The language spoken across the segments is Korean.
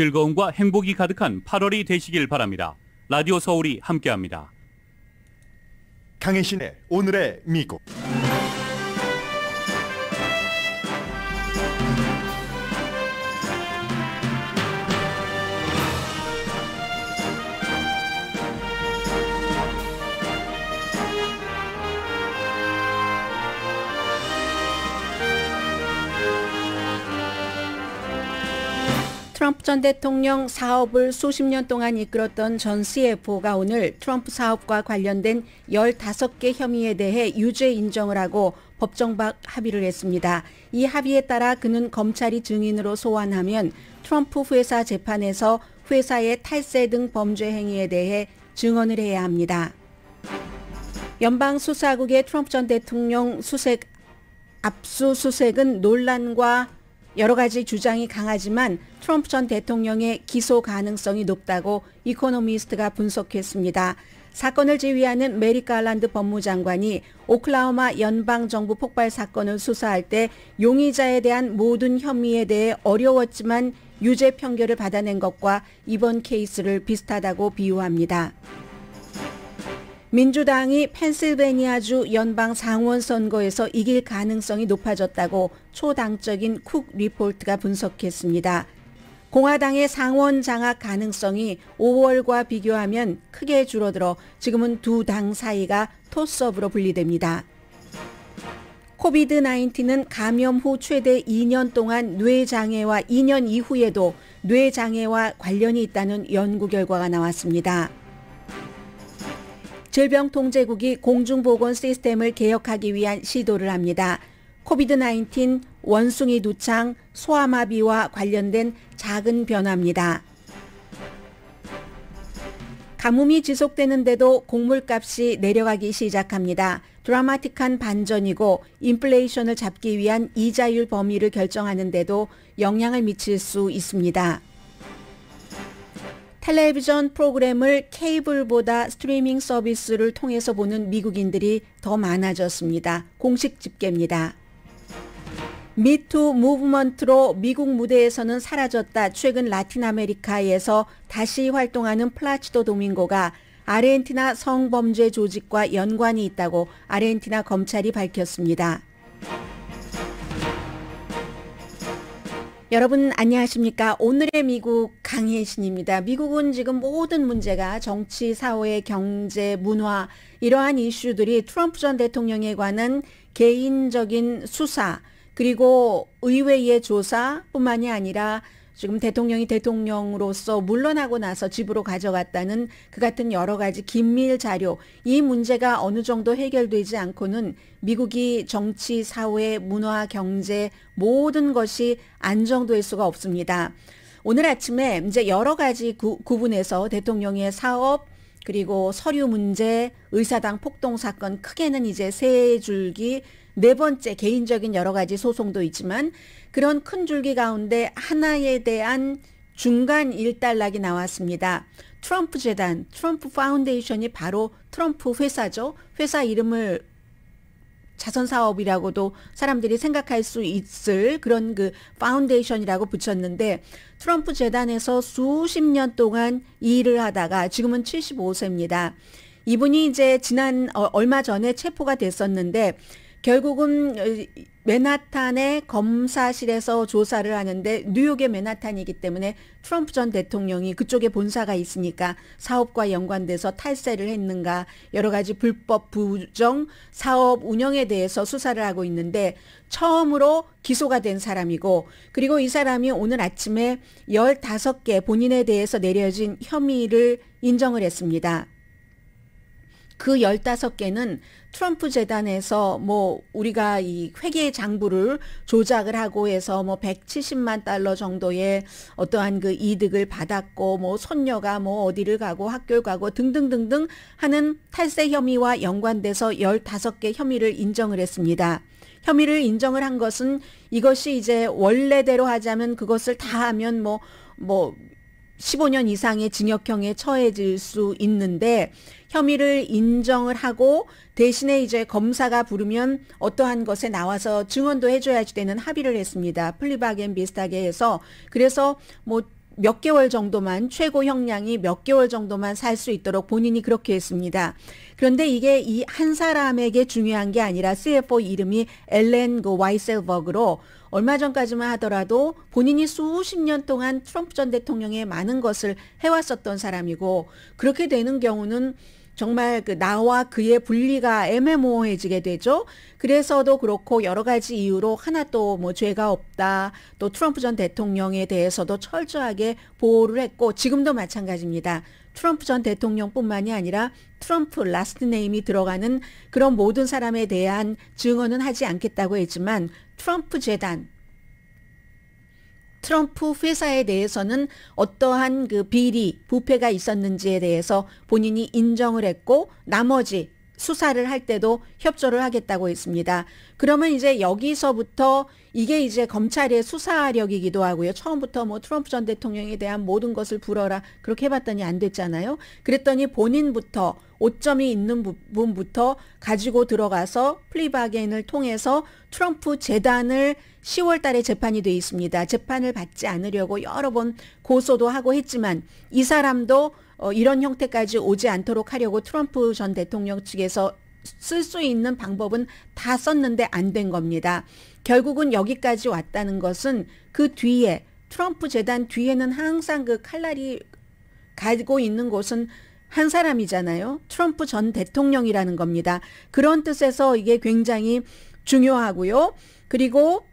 즐거움과 행복이 가득한 8월이 되시길 바랍니다. 라디오 서울이 함께합니다. 강혜신의 오늘의 미국. 트럼프 전 대통령 사업을 수십 년 동안 이끌었던 전 CFO가 오늘 트럼프 사업과 관련된 15개 혐의에 대해 유죄 인정을 하고 법정박 합의를 했습니다. 이 합의에 따라 그는 검찰이 증인으로 소환하면 트럼프 회사 재판에서 회사의 탈세 등 범죄 행위에 대해 증언을 해야 합니다. 연방수사국의 트럼프 전 대통령 수색 압수수색은 논란과 여러 가지 주장이 강하지만 트럼프 전 대통령의 기소 가능성이 높다고 이코노미스트가 분석했습니다. 사건을 지휘하는 메리 갈란드 법무장관이 오클라호마 연방 정부 폭발 사건을 수사할 때 용의자에 대한 모든 혐의에 대해 어려웠지만 유죄 평결을 받아낸 것과 이번 케이스를 비슷하다고 비유합니다. 민주당이 펜실베니아주 연방 상원 선거에서 이길 가능성이 높아졌다고 초당적인 쿡 리포트가 분석했습니다. 공화당의 상원 장악 가능성이 5월과 비교하면 크게 줄어들어 지금은 두 당 사이가 토스업으로 분리됩니다. 코비드-19는 감염 후 최대 2년 동안 뇌장애와 2년 이후에도 뇌장애와 관련이 있다는 연구 결과가 나왔습니다. 질병통제국이 공중보건 시스템을 개혁하기 위한 시도를 합니다. 코비드-19, 원숭이 두창, 소아마비와 관련된 작은 변화입니다. 가뭄이 지속되는데도 곡물값이 내려가기 시작합니다. 드라마틱한 반전이고 인플레이션을 잡기 위한 이자율 범위를 결정하는데도 영향을 미칠 수 있습니다. 텔레비전 프로그램을 케이블보다 스트리밍 서비스를 통해서 보는 미국인들이 더 많아졌습니다. 공식 집계입니다. 미투 무브먼트로 미국 무대에서는 사라졌다 최근 라틴 아메리카에서 다시 활동하는 플라치도 도밍고가 아르헨티나 성범죄 조직과 연관이 있다고 아르헨티나 검찰이 밝혔습니다. 여러분 안녕하십니까? 오늘의 미국 강혜신입니다. 미국은 지금 모든 문제가 정치, 사회, 경제, 문화 이러한 이슈들이 트럼프 전 대통령에 관한 개인적인 수사 그리고 의회의 조사뿐만이 아니라 지금 대통령이 대통령으로서 물러나고 나서 집으로 가져갔다는 그 같은 여러 가지 긴밀 자료 이 문제가 어느 정도 해결되지 않고는 미국이 정치, 사회, 문화, 경제 모든 것이 안정될 수가 없습니다. 오늘 아침에 이제 여러 가지 구, 분해서 대통령의 사업 그리고 서류 문제, 의사당 폭동 사건 크게는 이제 세 줄기 네 번째 개인적인 여러 가지 소송도 있지만 그런 큰 줄기 가운데 하나에 대한 중간 일달락이 나왔습니다. 트럼프 재단, 트럼프 파운데이션이 바로 트럼프 회사죠. 회사 이름을 자선 사업이라고도 사람들이 생각할 수 있을 그런 그 파운데이션이라고 붙였는데 트럼프 재단에서 수십 년 동안 일을 하다가 지금은 75세입니다. 이분이 이제 지난 어, 얼마 전에 체포가 됐었는데 결국은 어, 맨하탄의 검사실에서 조사를 하는데 뉴욕의 맨하탄이기 때문에 트럼프 전 대통령이 그쪽에 본사가 있으니까 사업과 연관돼서 탈세를 했는가 여러 가지 불법 부정 사업 운영에 대해서 수사를 하고 있는데 처음으로 기소가 된 사람이고 그리고 이 사람이 오늘 아침에 15개 본인에 대해서 내려진 혐의를 인정을 했습니다. 그1 5 개는 트럼프 재단에서 뭐 우리가 이 회계 장부를 조작을 하고 해서 뭐 170만 달러 정도의 어떠한 그 이득을 받았고 뭐 손녀가 뭐 어디를 가고 학교를 가고 등등등등 하는 탈세 혐의와 연관돼서 1 5개 혐의를 인정을 했습니다. 혐의를 인정을 한 것은 이것이 이제 원래대로 하자면 그것을 다 하면 뭐뭐 뭐 15년 뭐 이상의 징역형에 처해질 수 있는데 혐의를 인정을 하고 대신에 이제 검사가 부르면 어떠한 것에 나와서 증언도 해줘야지 되는 합의를 했습니다. 플리바겐 비슷하게 해서 그래서 뭐 몇 개월 정도만 최고 형량이 몇 개월 정도만 살 수 있도록 본인이 그렇게 했습니다. 그런데 이게 이 한 사람에게 중요한 게 아니라 CFO 이름이 엘렌 그 와이셀버그로 얼마 전까지만 하더라도 본인이 수십 년 동안 트럼프 전 대통령의 많은 것을 해왔었던 사람이고 그렇게 되는 경우는 정말 그 나와 그의 분리가 애매모호해지게 되죠. 그래서도 그렇고 여러 가지 이유로 하나 또 뭐 죄가 없다. 또 트럼프 전 대통령에 대해서도 철저하게 보호를 했고 지금도 마찬가지입니다. 트럼프 전 대통령뿐만이 아니라 트럼프 라스트 네임이 들어가는 그런 모든 사람에 대한 증언은 하지 않겠다고 했지만 트럼프 재단 트럼프 회사에 대해서는 어떠한 그 비리, 부패가 있었는지에 대해서 본인이 인정을 했고 나머지 수사를 할 때도 협조를 하겠다고 했습니다. 그러면 이제 여기서부터 이게 이제 검찰의 수사력이기도 하고요. 처음부터 뭐 트럼프 전 대통령에 대한 모든 것을 불어라 그렇게 해봤더니 안 됐잖아요. 그랬더니 본인부터 오점이 있는 부분부터 가지고 들어가서 플리바겐을 통해서 트럼프 재단을 10월 달에 재판이 돼 있습니다. 재판을 받지 않으려고 여러 번 고소도 하고 했지만 이 사람도 어, 이런 형태까지 오지 않도록 하려고 트럼프 전 대통령 측에서 쓸 수 있는 방법은 다 썼는데 안 된 겁니다. 결국은 여기까지 왔다는 것은 그 뒤에 트럼프 재단 뒤에는 항상 그 칼날이 가지고 있는 곳은 한 사람이잖아요. 트럼프 전 대통령이라는 겁니다. 그런 뜻에서 이게 굉장히 중요하고요. 그리고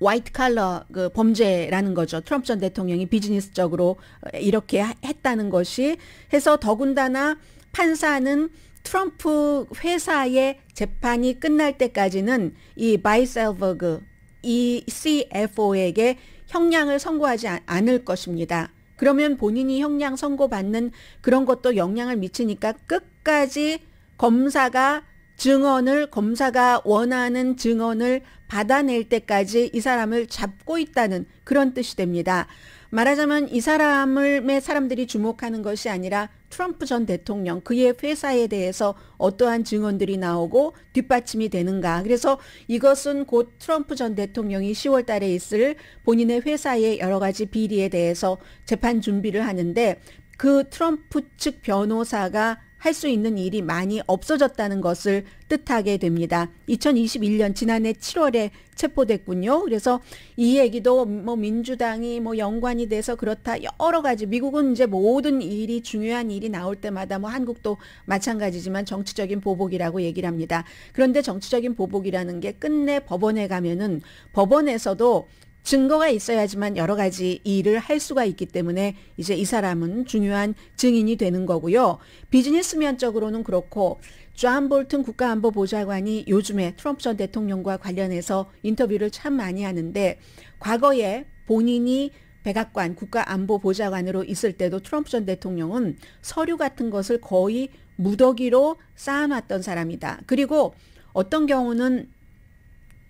와이트 칼러 그 범죄라는 거죠. 트럼프 전 대통령이 비즈니스적으로 어, 이렇게 했다는 것이 해서 더군다나 판사는 트럼프 회사의 재판이 끝날 때까지는 이 바이셀버그 이 CFO에게 형량을 선고하지 않을 것입니다. 그러면 본인이 형량 선고받는 그런 것도 영향을 미치니까 끝까지 검사가 증언을 검사가 원하는 증언을 받아낼 때까지 이 사람을 잡고 있다는 그런 뜻이 됩니다. 말하자면 이 사람을 사람들이 주목하는 것이 아니라 트럼프 전 대통령 그의 회사에 대해서 어떠한 증언들이 나오고 뒷받침이 되는가. 그래서 이것은 곧 트럼프 전 대통령이 10월 달에 있을 본인의 회사의 여러 가지 비리에 대해서 재판 준비를 하는데 그 트럼프 측 변호사가 할수 있는 일이 많이 없어졌다는 것을 뜻하게 됩니다. 2021년 지난해 7월에 체포됐군요. 그래서 이 얘기도 뭐 민주당이 뭐 연관이 돼서 그렇다 여러 가지 미국은 이제 모든 일이 중요한 일이 나올 때마다 뭐 한국도 마찬가지지만 정치적인 보복이라고 얘기를 합니다. 그런데 정치적인 보복이라는 게 끝내 법원에 가면은 법원에서도 증거가 있어야지만 여러 가지 일을 할 수가 있기 때문에 이제 이 사람은 중요한 증인이 되는 거고요. 비즈니스 면적으로는 그렇고 존 볼튼 국가안보보좌관이 요즘에 트럼프 전 대통령과 관련해서 인터뷰를 참 많이 하는데 과거에 본인이 백악관 국가안보보좌관으로 있을 때도 트럼프 전 대통령은 서류 같은 것을 거의 무더기로 쌓아놨던 사람이다. 그리고 어떤 경우는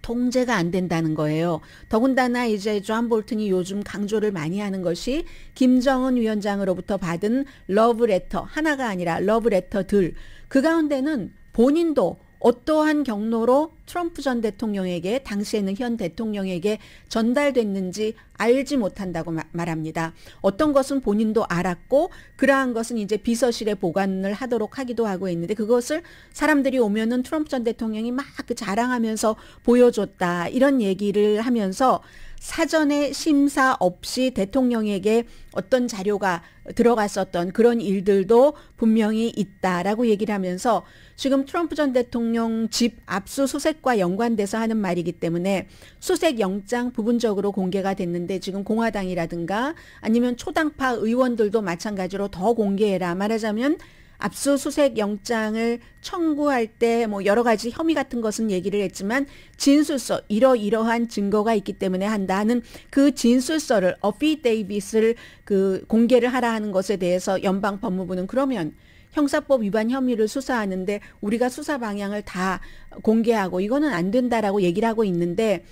통제가 안 된다는 거예요. 더군다나 이제 존 볼튼이 요즘 강조를 많이 하는 것이 김정은 위원장으로부터 받은 러브레터 하나가 아니라 러브레터들 그 가운데는 본인도 어떠한 경로로 트럼프 전 대통령에게 당시에는 현 대통령에게 전달됐는지 알지 못한다고 말합니다. 어떤 것은 본인도 알았고 그러한 것은 이제 비서실에 보관을 하도록 하기도 하고 있는데 그것을 사람들이 오면은 트럼프 전 대통령이 막그 자랑하면서 보여줬다 이런 얘기를 하면서 사전에 심사 없이 대통령에게 어떤 자료가 들어갔었던 그런 일들도 분명히 있다라고 얘기를 하면서 지금 트럼프 전 대통령 집 압수수색과 연관돼서 하는 말이기 때문에 수색 영장 부분적으로 공개가 됐는데 지금 공화당이라든가 아니면 초당파 의원들도 마찬가지로 더 공개해라 말하자면 압수수색 영장을 청구할 때 뭐 여러 가지 혐의 같은 것은 얘기를 했지만 진술서 이러이러한 증거가 있기 때문에 한다는 그 진술서를 어피 데이비스를그 공개를 하라 하는 것에 대해서 연방 법무부는 그러면 형사법 위반 혐의를 수사하는데 우리가 수사 방향을 다 공개하고 이거는 안 된다라고 얘기를 하고 있는데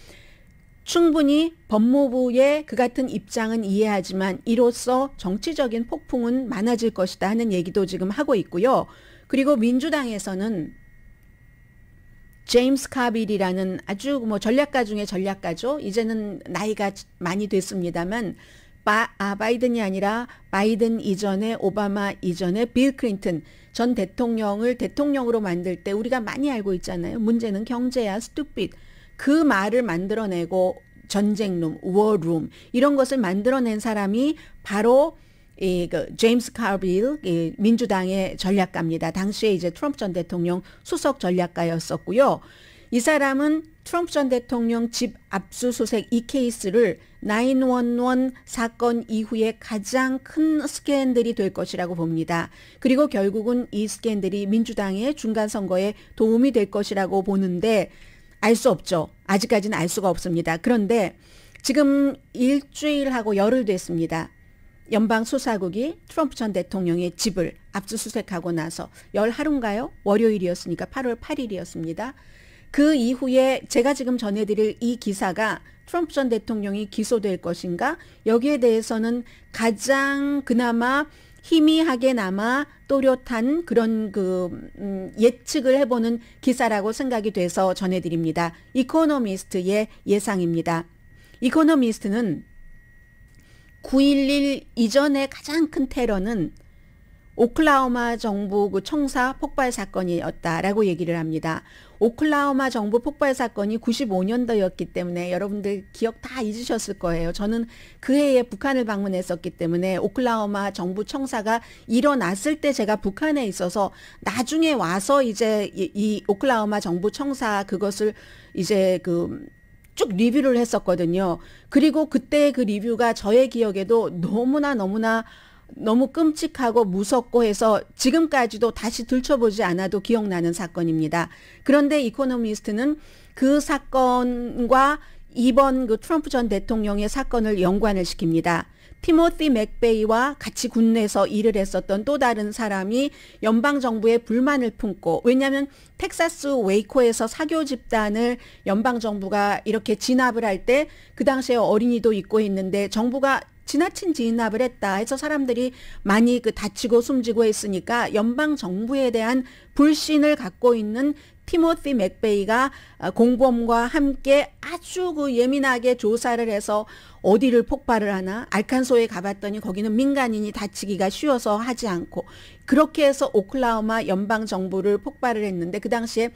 충분히 법무부의 그 같은 입장은 이해하지만 이로써 정치적인 폭풍은 많아질 것이다 하는 얘기도 지금 하고 있고요. 그리고 민주당에서는 제임스 카빌이라는 아주 뭐 전략가 중에 전략가죠. 이제는 나이가 많이 됐습니다만 바, 아, 바이든이 아니라 바이든 이전에 오바마 이전에 빌클린튼전 대통령을 대통령으로 만들 때 우리가 많이 알고 있잖아요. 문제는 경제야 스투핏 그 말을 만들어내고 전쟁룸, 워룸 이런 것을 만들어낸 사람이 바로 이그 제임스 카빌 이 민주당의 전략가입니다. 당시에 이제 트럼프 전 대통령 수석 전략가였었고요. 이 사람은 트럼프 전 대통령 집 압수수색 이 케이스를 911 사건 이후에 가장 큰 스캔들이 될 것이라고 봅니다. 그리고 결국은 이 스캔들이 민주당의 중간 선거에 도움이 될 것이라고 보는데 알수 없죠. 아직까지는 알 수가 없습니다. 그런데 지금 일주일하고 열흘 됐습니다. 연방 수사국이 트럼프 전 대통령의 집을 압수수색하고 나서 열 하루인가요? 월요일이었으니까 8월 8일이었습니다. 그 이후에 제가 지금 전해드릴 이 기사가 트럼프 전 대통령이 기소될 것인가? 여기에 대해서는 가장 그나마 희미하게 남아 또렷한 그런 그 음, 예측을 해보는 기사라고 생각이 돼서 전해드립니다. 이코노미스트의 예상입니다. 이코노미스트는 9.11 이전의 가장 큰 테러는 오클라호마 정부 그 청사 폭발 사건이었다라고 얘기를 합니다. 오클라호마 정부 폭발 사건이 95년도였기 때문에 여러분들 기억 다 잊으셨을 거예요. 저는 그 해에 북한을 방문했었기 때문에 오클라호마 정부 청사가 일어났을 때 제가 북한에 있어서 나중에 와서 이제 이, 이 오클라호마 정부 청사 그것을 이제 그 쭉 리뷰를 했었거든요. 그리고 그때 그 리뷰가 저의 기억에도 너무나 너무나 너무 끔찍하고 무섭고 해서 지금까지도 다시 들춰보지 않아도 기억나는 사건입니다. 그런데 이코노미스트는 그 사건과 이번 그 트럼프 전 대통령의 사건을 연관을 시킵니다. 티모티 맥베이와 같이 군내에서 일을 했었던 또 다른 사람이 연방 정부에 불만을 품고 왜냐하면 텍사스 웨이코에서 사교 집단을 연방 정부가 이렇게 진압을 할 때 그 당시에 어린이도 있고 있는데 정부가 지나친 진압을 했다 해서 사람들이 많이 그 다치고 숨지고 했으니까 연방 정부에 대한 불신을 갖고 있는 티모티 맥베이가 어, 공범과 함께 아주 그 예민하게 조사를 해서 어디를 폭발을 하나 알칸소에 가봤더니 거기는 민간인이 다치기가 쉬워서 하지 않고 그렇게 해서 오클라호마 연방 정부를 폭발을 했는데 그 당시에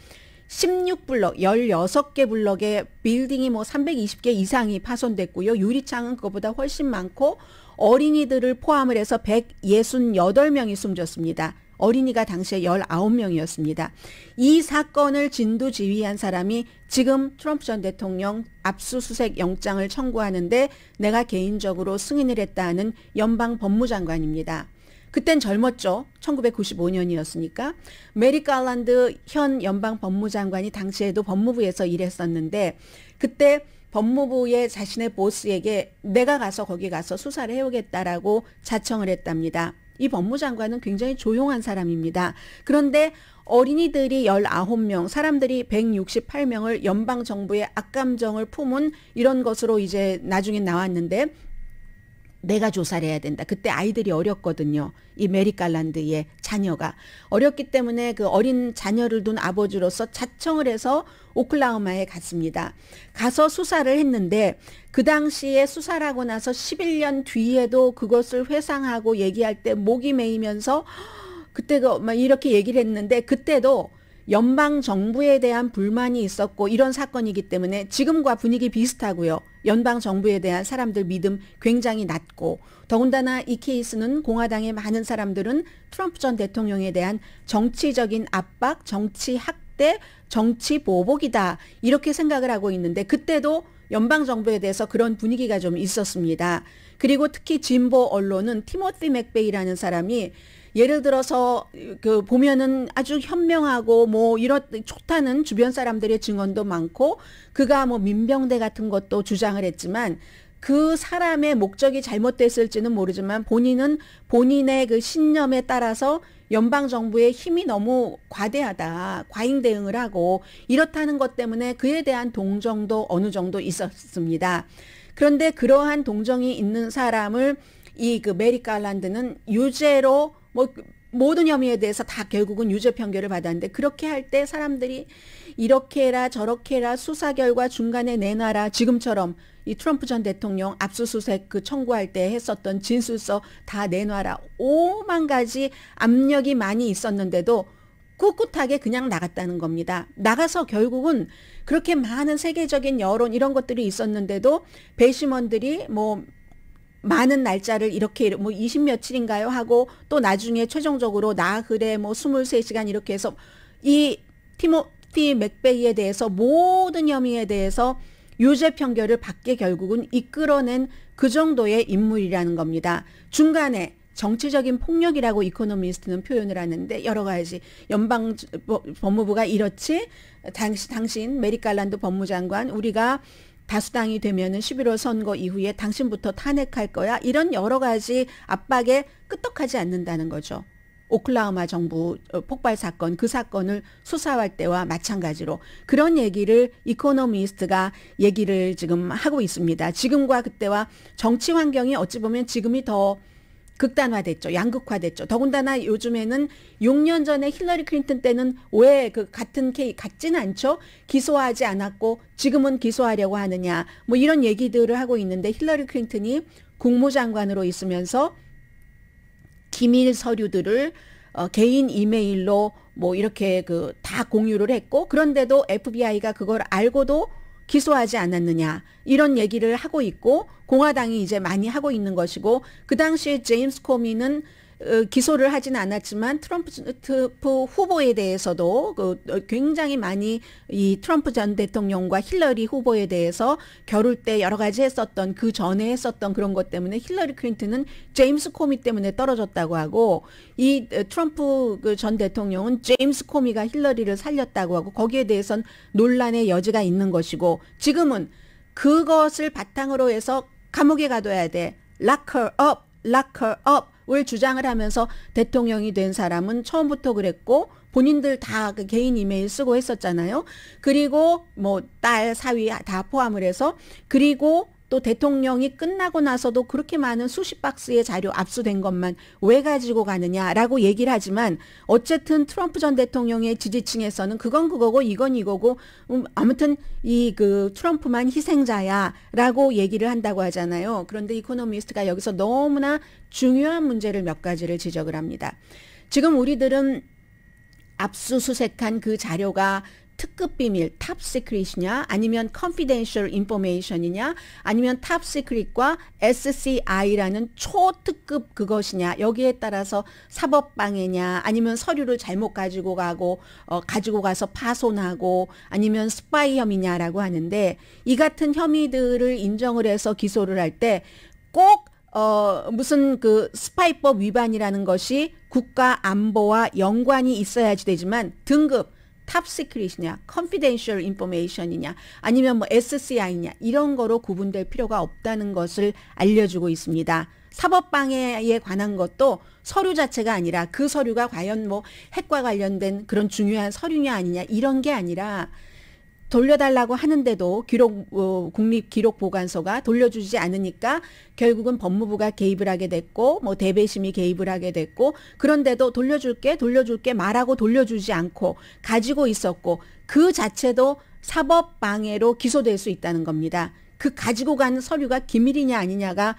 16블럭, 16개 블럭의 빌딩이 뭐 320개 이상이 파손됐고요. 유리창은 그것보다 훨씬 많고 어린이들을 포함을 해서 168명이 숨졌습니다. 어린이가 당시에 19명이었습니다. 이 사건을 진두 지휘한 사람이 지금 트럼프 전 대통령 압수수색 영장을 청구하는데 내가 개인적으로 승인을 했다는 연방 법무장관입니다. 그땐 젊었죠. 1995년이었으니까. 메리 갈란드 현 연방 법무장관이 당시에도 법무부에서 일했었는데 그때 법무부의 자신의 보스에게 내가 가서 거기 가서 수사를 해오겠다라고 자청을 했답니다. 이 법무장관은 굉장히 조용한 사람입니다. 그런데 어린이들이 19명, 사람들이 168명을 연방정부의 악감정을 품은 이런 것으로 이제 나중에 나왔는데 내가 조사를 해야 된다. 그때 아이들이 어렸거든요. 이 메리 갈란드의 자녀가 어렸기 때문에 그 어린 자녀를 둔 아버지로서 자청을 해서 오클라호마에 갔습니다. 가서 수사를 했는데 그 당시에 수사를 하고 나서 11년 뒤에도 그것을 회상하고 얘기할 때 목이 메이면서 그때 그 이렇게 얘기를 했는데 그때도 연방 정부에 대한 불만이 있었고 이런 사건이기 때문에 지금과 분위기 비슷하고요. 연방 정부에 대한 사람들 믿음 굉장히 낮고 더군다나 이 케이스는 공화당의 많은 사람들은 트럼프 전 대통령에 대한 정치적인 압박, 정치 학대, 정치 보복이다 이렇게 생각을 하고 있는데 그때도 연방 정부에 대해서 그런 분위기가 좀 있었습니다. 그리고 특히 진보 언론은 티모티 맥베이라는 사람이 예를 들어서 그 보면은 아주 현명하고 뭐 이런 좋다는 주변 사람들의 증언도 많고 그가 뭐 민병대 같은 것도 주장을 했지만 그 사람의 목적이 잘못됐을지는 모르지만 본인은 본인의 그 신념에 따라서 연방 정부의 힘이 너무 과대하다, 과잉 대응을 하고 이렇다는 것 때문에 그에 대한 동정도 어느 정도 있었습니다. 그런데 그러한 동정이 있는 사람을 이 그 메리 갈란드는 유죄로 뭐 모든 혐의에 대해서 다 결국은 유죄 판결을 받았는데 그렇게 할 때 사람들이 이렇게 해라 저렇게 해라 수사 결과 중간에 내놔라 지금처럼 이 트럼프 전 대통령 압수수색 그 청구할 때 했었던 진술서 다 내놔라 오만 가지 압력이 많이 있었는데도 꿋꿋하게 그냥 나갔다는 겁니다. 나가서 결국은 그렇게 많은 세계적인 여론 이런 것들이 있었는데도 배심원들이 뭐 많은 날짜를 이렇게 뭐 20며칠인가요 하고 또 나중에 최종적으로 나흘에 뭐 23시간 이렇게 해서 이 티모티 맥베이에 대해서 모든 혐의에 대해서 유죄 판결을 받게 결국은 이끌어낸 그 정도의 인물이라는 겁니다. 중간에 정치적인 폭력이라고 이코노미스트는 표현을 하는데 여러 가지 연방 뭐, 법무부가 이렇지 당시 당신 메리 갈란드 법무장관 우리가 다수당이 되면은 11월 선거 이후에 당신부터 탄핵할 거야. 이런 여러 가지 압박에 끄떡하지 않는다는 거죠. 오클라호마 정부 어, 폭발 사건 그 사건을 수사할 때와 마찬가지로 그런 얘기를 이코노미스트가 얘기를 지금 하고 있습니다. 지금과 그때와 정치 환경이 어찌 보면 지금이 더 극단화됐죠. 양극화됐죠. 더군다나 요즘에는 6년 전에 힐러리 클린턴 때는 왜 그 같은 케이 같지는 않죠. 기소하지 않았고 지금은 기소하려고 하느냐. 뭐 이런 얘기들을 하고 있는데 힐러리 클린턴이 국무장관으로 있으면서 기밀 서류들을 어, 개인 이메일로 뭐 이렇게 그 다 공유를 했고 그런데도 FBI가 그걸 알고도 기소하지 않았느냐 이런 얘기를 하고 있고 공화당이 이제 많이 하고 있는 것이고 그 당시에 제임스 코미는 어, 기소를 하진 않았지만 트럼프 후보에 대해서도 그, 어, 굉장히 많이 이 트럼프 전 대통령과 힐러리 후보에 대해서 겨룰 때 여러 가지 했었던 그 전에 했었던 그런 것 때문에 힐러리 클린턴은 제임스 코미 때문에 떨어졌다고 하고 이 어, 트럼프 그 전 대통령은 제임스 코미가 힐러리를 살렸다고 하고 거기에 대해선 논란의 여지가 있는 것이고 지금은 그것을 바탕으로 해서 감옥에 가둬야 돼. 락커 업, 락커 업. 을 주장을 하면서 대통령이 된 사람은 처음부터 그랬고 본인들 다 그 개인 이메일 쓰고 했었잖아요. 그리고 뭐 딸 사위 다 포함을 해서 그리고 또 대통령이 끝나고 나서도 그렇게 많은 수십 박스의 자료 압수된 것만 왜 가지고 가느냐라고 얘기를 하지만 어쨌든 트럼프 전 대통령의 지지층에서는 그건 그거고 이건 이거고 음, 아무튼 이 그 트럼프만 희생자야라고 얘기를 한다고 하잖아요. 그런데 이코노미스트가 여기서 너무나 중요한 문제를 몇 가지를 지적을 합니다. 지금 우리들은 압수수색한 그 자료가 특급 비밀 탑 시크릿이냐 아니면 컨피덴셜 인포메이션이냐 아니면 탑 시크릿과 SCI라는 초특급 그것이냐 여기에 따라서 사법 방해냐 아니면 서류를 잘못 가지고 가고 어, 가지고 가서 파손하고 아니면 스파이 혐의냐라고 하는데 이 같은 혐의들을 인정을 해서 기소를 할 때꼭 어, 무슨 그 스파이법 위반이라는 것이 국가 안보와 연관이 있어야지 되지만 등급 탑 시크릿이냐, 컨피덴셜 인포메이션이냐, 아니면 뭐 SCI냐 이런 거로 구분될 필요가 없다는 것을 알려주고 있습니다. 사법 방해에 관한 것도 서류 자체가 아니라 그 서류가 과연 뭐 핵과 관련된 그런 중요한 서류냐 아니냐 이런 게 아니라 돌려달라고 하는데도 기록 어, 국립 기록 보관소가 돌려주지 않으니까 결국은 법무부가 개입을 하게 됐고 뭐 대배심이 개입을 하게 됐고 그런데도 돌려줄게 돌려줄게 말하고 돌려주지 않고 가지고 있었고 그 자체도 사법 방해로 기소될 수 있다는 겁니다. 그 가지고 간 서류가 기밀이냐 아니냐가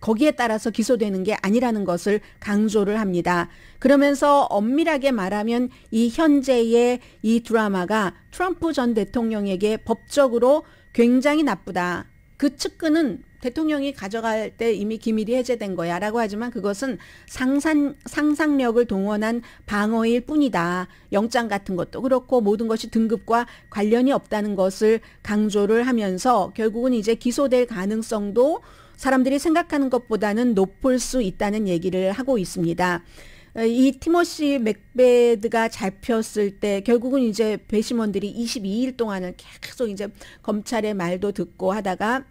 거기에 따라서 기소되는 게 아니라는 것을 강조를 합니다. 그러면서 엄밀하게 말하면 이 현재의 이 드라마가 트럼프 전 대통령에게 법적으로 굉장히 나쁘다. 그 측근은 대통령이 가져갈 때 이미 기밀이 해제된 거야 라고 하지만 그것은 상상, 상상력을 동원한 방어일 뿐이다. 영장 같은 것도 그렇고 모든 것이 등급과 관련이 없다는 것을 강조를 하면서 결국은 이제 기소될 가능성도 사람들이 생각하는 것보다는 높을 수 있다는 얘기를 하고 있습니다. 어, 이 티머시 맥베드가 잡혔을 때 결국은 이제 배심원들이 22일 동안은 계속 이제 검찰의 말도 듣고 하다가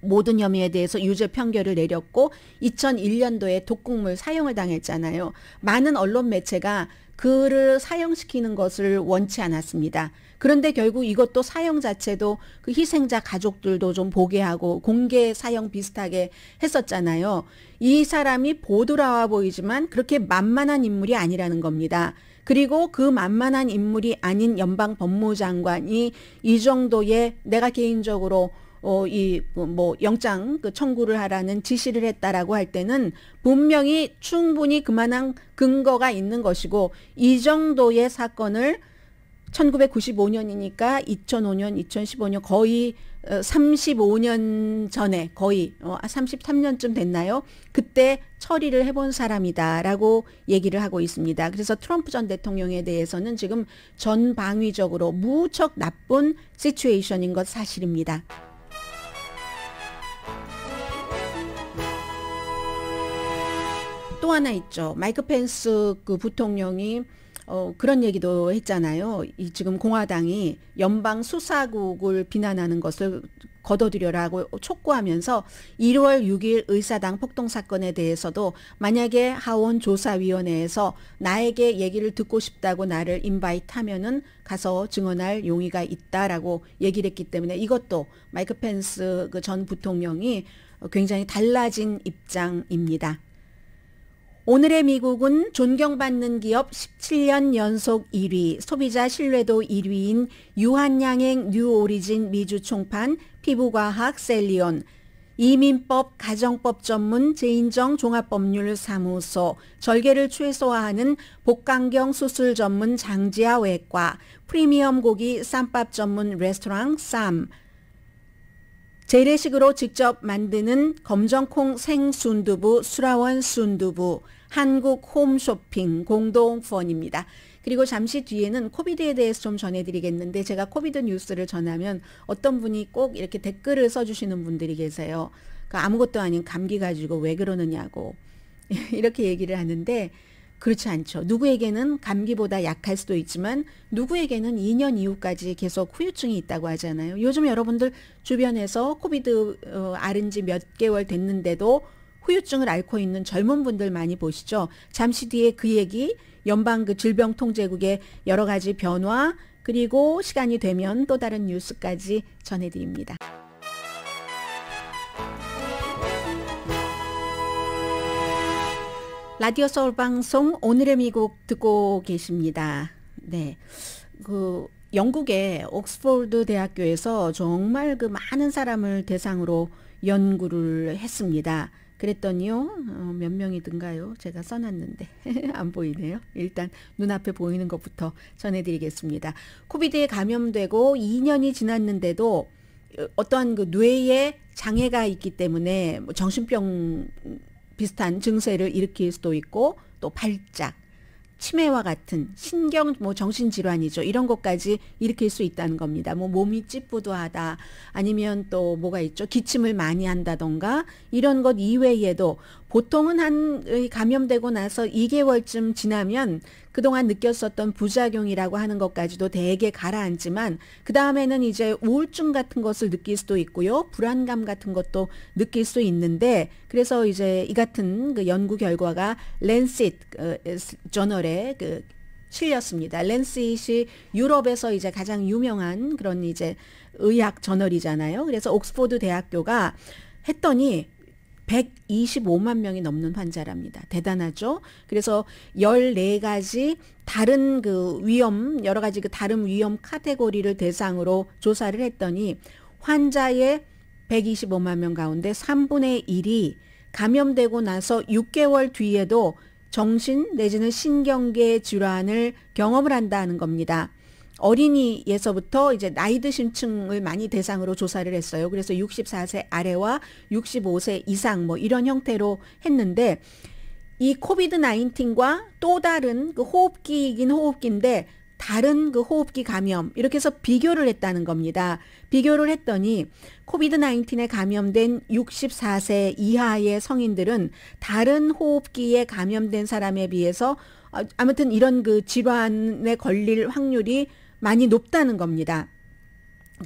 모든 혐의에 대해서 유죄 판결을 내렸고 2001년도에 독극물 사형을 당했잖아요. 많은 언론 매체가 그를 사형시키는 것을 원치 않았습니다. 그런데 결국 이것도 사형 자체도 그 희생자 가족들도 좀 보게 하고 공개 사형 비슷하게 했었잖아요. 이 사람이 보드라와 보이지만 그렇게 만만한 인물이 아니라는 겁니다. 그리고 그 만만한 인물이 아닌 연방 법무장관이 이 정도의 내가 개인적으로 어, 이, 뭐, 영장 그 청구를 하라는 지시를 했다라고 할 때는 분명히 충분히 그만한 근거가 있는 것이고, 이 정도의 사건을 1995년이니까 2005년, 2015년 거의 35년 어, 전에 거의 33년쯤 어, 아, 됐나요? 그때 처리를 해본 사람이다라고 얘기를 하고 있습니다. 그래서 트럼프 전 대통령에 대해서는 지금 전방위적으로 무척 나쁜 시츄에이션인 것 사실입니다. 또 하나 있죠. 마이크 펜스 그 부통령이 어, 그런 얘기도 했잖아요. 이 지금 공화당이 연방 수사국을 비난하는 것을 거둬들여라고 촉구하면서 1월 6일 의사당 폭동 사건에 대해서도 만약에 하원 조사위원회에서 나에게 얘기를 듣고 싶다고 나를 인바이트하면은 가서 증언할 용의가 있다라고 얘기를 했기 때문에 이것도 마이크 펜스 그 전 부통령이 굉장히 달라진 입장입니다. 오늘의 미국은 존경받는 기업 17년 연속 1위, 소비자 신뢰도 1위인 유한양행 뉴오리진 미주 총판 피부과학 셀리온, 이민법 가정법 전문 제인정 종합법률 사무소, 절개를 최소화하는 복강경 수술 전문 장지아 외과, 프리미엄 고기 쌈밥 전문 레스토랑 쌈, 재래식으로 직접 만드는 검정콩 생순두부, 수라원 순두부, 한국 홈쇼핑 공동후원입니다. 그리고 잠시 뒤에는 코비드에 대해서 좀 전해드리겠는데 제가 코비드 뉴스를 전하면 어떤 분이 꼭 이렇게 댓글을 써주시는 분들이 계세요. 그 아무것도 아닌 감기 가지고 왜 그러느냐고 이렇게 얘기를 하는데 그렇지 않죠. 누구에게는 감기보다 약할 수도 있지만 누구에게는 2년 이후까지 계속 후유증이 있다고 하잖아요. 요즘 여러분들 주변에서 코비드 어, 앓은 지 몇 개월 됐는데도 후유증을 앓고 있는 젊은 분들 많이 보시죠. 잠시 뒤에 그 얘기 연방 그 질병통제국의 여러 가지 변화 그리고 시간이 되면 또 다른 뉴스까지 전해드립니다. 라디오 서울 방송 오늘의 미국 듣고 계십니다. 네. 그 영국의 옥스퍼드 대학교에서 정말 그 많은 사람을 대상으로 연구를 했습니다. 그랬더니요 어, 몇 명이든가요 제가 써놨는데 안 보이네요 일단 눈앞에 보이는 것부터 전해드리겠습니다 코비드에 감염되고 2년이 지났는데도 어, 어떠한 그 뇌에 장애가 있기 때문에 뭐 정신병 비슷한 증세를 일으킬 수도 있고 또 발작 치매와 같은 신경 뭐 정신 질환이죠. 이런 것까지 일으킬 수 있다는 겁니다. 뭐 몸이 찌뿌도하다 아니면 또 뭐가 있죠? 기침을 많이 한다던가 이런 것 이외에도 보통은 한 감염되고 나서 2개월쯤 지나면 그동안 느꼈었던 부작용이라고 하는 것까지도 대개 가라앉지만 그 다음에는 이제 우울증 같은 것을 느낄 수도 있고요. 불안감 같은 것도 느낄 수 있는데 그래서 이제 이 같은 그 연구 결과가 랜싯 그, 저널에 그 실렸습니다. 랜시시 유럽에서 이제 가장 유명한 그런 이제 의학 저널이잖아요. 그래서 옥스포드 대학교가 했더니 125만 명이 넘는 환자랍니다. 대단하죠? 그래서 14가지 다른 그 위험, 여러 가지 그 다른 위험 카테고리를 대상으로 조사를 했더니 환자의 125만 명 가운데 3분의 1이 감염되고 나서 6개월 뒤에도 정신 내지는 신경계 질환을 경험을 한다는 겁니다. 어린이에서부터 이제 나이 드신 층을 많이 대상으로 조사를 했어요. 그래서 64세 아래와 65세 이상 뭐 이런 형태로 했는데 이 코비드 나인틴과또 다른 그 호흡기이긴 호흡기인데 다른 그 호흡기 감염 이렇게 해서 비교를 했다는 겁니다. 비교를 했더니 코비드 나인틴에 감염된 64세 이하의 성인들은 다른 호흡기에 감염된 사람에 비해서 아, 아무튼 이런 그 질환에 걸릴 확률이 많이 높다는 겁니다.